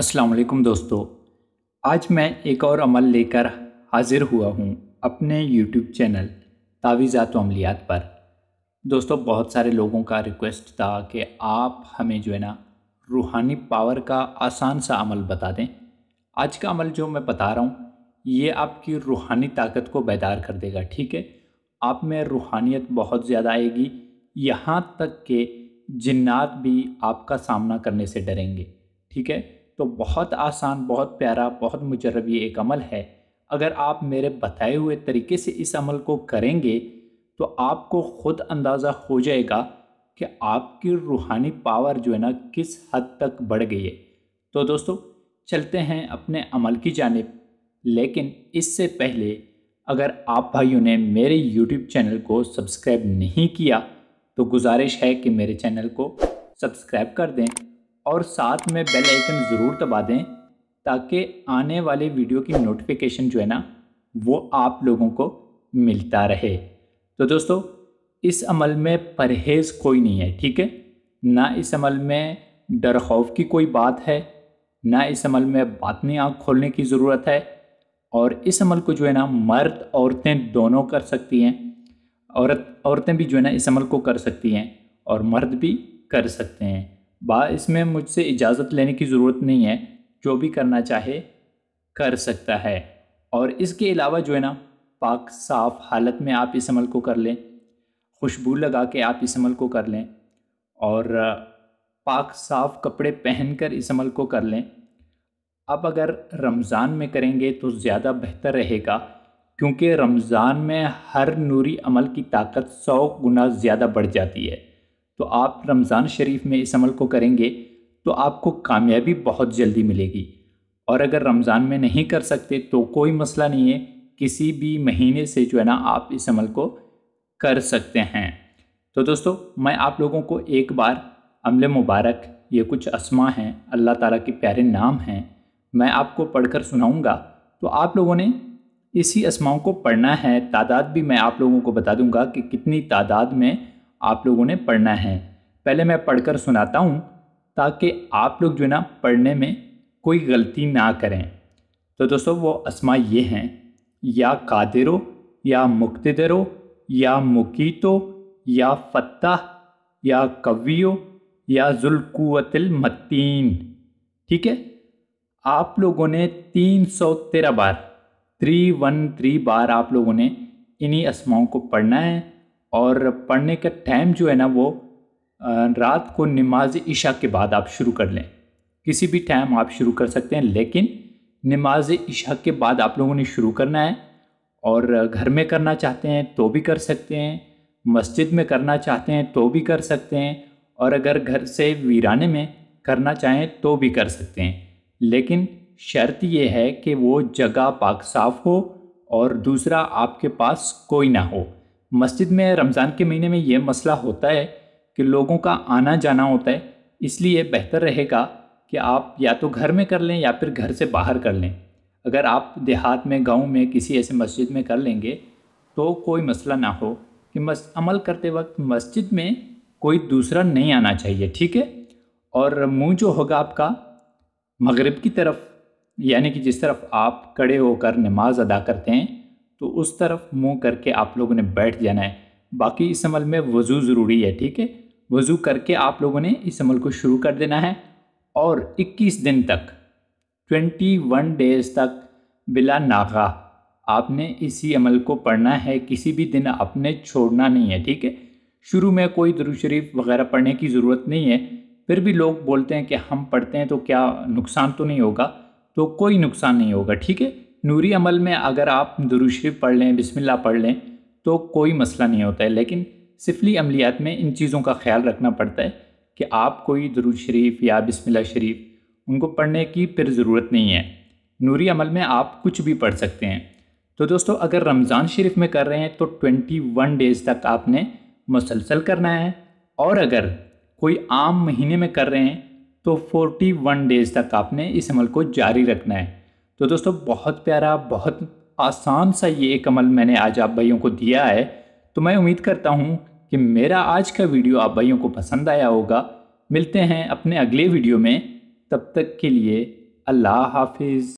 असलकम दोस्तों आज मैं एक और अमल लेकर हाजिर हुआ हूँ अपने यूट्यूब चैनल तावीज़ात अमलियात पर दोस्तों बहुत सारे लोगों का रिक्वेस्ट था कि आप हमें जो है ना रूहानी पावर का आसान सा अमल बता दें आज का अमल जो मैं बता रहा हूँ ये आपकी रूहानी ताकत को बेदार कर देगा ठीक है आप में रूहानियत बहुत ज़्यादा आएगी यहाँ तक के जन्ात भी आपका सामना करने से डरेंगे ठीक है तो बहुत आसान बहुत प्यारा बहुत मुजरब ये एक अमल है अगर आप मेरे बताए हुए तरीके से इस अमल को करेंगे तो आपको ख़ुद अंदाज़ा हो जाएगा कि आपकी रूहानी पावर जो है ना किस हद तक बढ़ गई है तो दोस्तों चलते हैं अपने अमल की जानब लेकिन इससे पहले अगर आप भाइयों ने मेरे यूट्यूब चैनल को सब्सक्राइब नहीं किया तो गुजारिश है कि मेरे चैनल को सब्सक्राइब कर दें और साथ में बेल आइकन ज़रूर दबा दें ताकि आने वाले वीडियो की नोटिफिकेशन जो है ना वो आप लोगों को मिलता रहे तो दोस्तों इस अमल में परहेज़ कोई नहीं है ठीक है ना इस अमल में डर खौफ की कोई बात है ना इस अमल में बातनी आँख खोलने की ज़रूरत है और इस अमल को जो है ना मर्द औरतें दोनों कर सकती हैं औरत औरतें भी जो है ना इस अमल को कर सकती हैं और मर्द भी कर सकते हैं बा इसमें मुझसे इजाज़त लेने की ज़रूरत नहीं है जो भी करना चाहे कर सकता है और इसके अलावा जो है ना पाक साफ हालत में आप इस अमल को कर लें खुशबू लगा के आप इस अमल को कर लें और पाक साफ कपड़े पहन कर इस अमल को कर लें अब अगर रमज़ान में करेंगे तो ज़्यादा बेहतर रहेगा क्योंकि रमज़ान में हर नूरी अमल की ताकत सौ गुना ज़्यादा बढ़ जाती है तो आप रमज़ान शरीफ में इस अमल को करेंगे तो आपको कामयाबी बहुत जल्दी मिलेगी और अगर रमज़ान में नहीं कर सकते तो कोई मसला नहीं है किसी भी महीने से जो है ना आप इस अमल को कर सकते हैं तो दोस्तों मैं आप लोगों को एक बार अमल मुबारक ये कुछ असमा हैं अल्लाह ताला के प्यारे नाम हैं मैं आपको पढ़कर सुनाऊंगा तो आप लोगों ने इसी असमाओं को पढ़ना है तादाद भी मैं आप लोगों को बता दूंगा कि कितनी तादाद में आप लोगों ने पढ़ना है पहले मैं पढ़कर सुनाता हूँ ताकि आप लोग जो है ना पढ़ने में कोई गलती ना करें तो दोस्तों वो असमा ये हैं या कादिरो या मुक्तदरो या मुकीतो या फ़त्ता या कवियो या जुल्कुवतिल मतीन ठीक है आप लोगों ने तीन सौ तेरह बार थ्री वन थ्री बार आप लोगों ने इन्हीं असमाओं को पढ़ना है और पढ़ने का टाइम जो है ना वो रात को नमाज इशा के बाद आप शुरू कर लें किसी भी टाइम आप शुरू कर सकते हैं लेकिन नमाज इशा के बाद आप लोगों ने शुरू करना है और घर में करना चाहते हैं तो भी कर सकते हैं मस्जिद में करना चाहते हैं तो भी कर सकते हैं और अगर घर से वीराने में करना चाहें तो भी कर सकते हैं लेकिन शर्त यह है कि वो जगह पाक साफ़ हो और दूसरा आपके पास कोई ना हो मस्जिद में रमज़ान के महीने में यह मसला होता है कि लोगों का आना जाना होता है इसलिए बेहतर रहेगा कि आप या तो घर में कर लें या फिर घर से बाहर कर लें अगर आप देहात में गांव में किसी ऐसे मस्जिद में कर लेंगे तो कोई मसला ना हो कि मस अमल करते वक्त मस्जिद में कोई दूसरा नहीं आना चाहिए ठीक है और मुंह जो होगा आपका मगरिब की तरफ यानी कि जिस तरफ आप कड़े होकर नमाज अदा करते हैं तो उस तरफ मुंह करके आप लोगों ने बैठ जाना है बाकी इस अमल में वज़ू ज़रूरी है ठीक है वज़ू करके आप लोगों ने इस अमल को शुरू कर देना है और 21 दिन तक 21 डेज़ तक बिला नागा आपने इसी अमल को पढ़ना है किसी भी दिन आपने छोड़ना नहीं है ठीक है शुरू में कोई दरू शरीफ वगैरह पढ़ने की ज़रूरत नहीं है फिर भी लोग बोलते हैं कि हम पढ़ते हैं तो क्या नुकसान तो नहीं होगा तो कोई नुकसान नहीं होगा ठीक है नूरी अमल में अगर आप दुरुशरीफ पढ़ लें बिस्मिल्लाह पढ़ लें तो कोई मसला नहीं होता है लेकिन सिफली अमलियात में इन चीज़ों का ख्याल रखना पड़ता है कि आप कोई दरुद शरीफ या बिस्मिल्लाह शरीफ उनको पढ़ने की फिर ज़रूरत नहीं है नूरी अमल में आप कुछ भी पढ़ सकते हैं तो दोस्तों अगर रमज़ान शरीफ में कर रहे हैं तो वन डेज़ तक आपने मुसलसल करना है और अगर कोई आम महीने में कर रहे हैं तो 41 डेज़ तक आपने इस अमल को जारी रखना है तो दोस्तों बहुत प्यारा बहुत आसान सा ये एक अमल मैंने आज आप भाइयों को दिया है तो मैं उम्मीद करता हूँ कि मेरा आज का वीडियो आप भाइयों को पसंद आया होगा मिलते हैं अपने अगले वीडियो में तब तक के लिए अल्लाह हाफिज़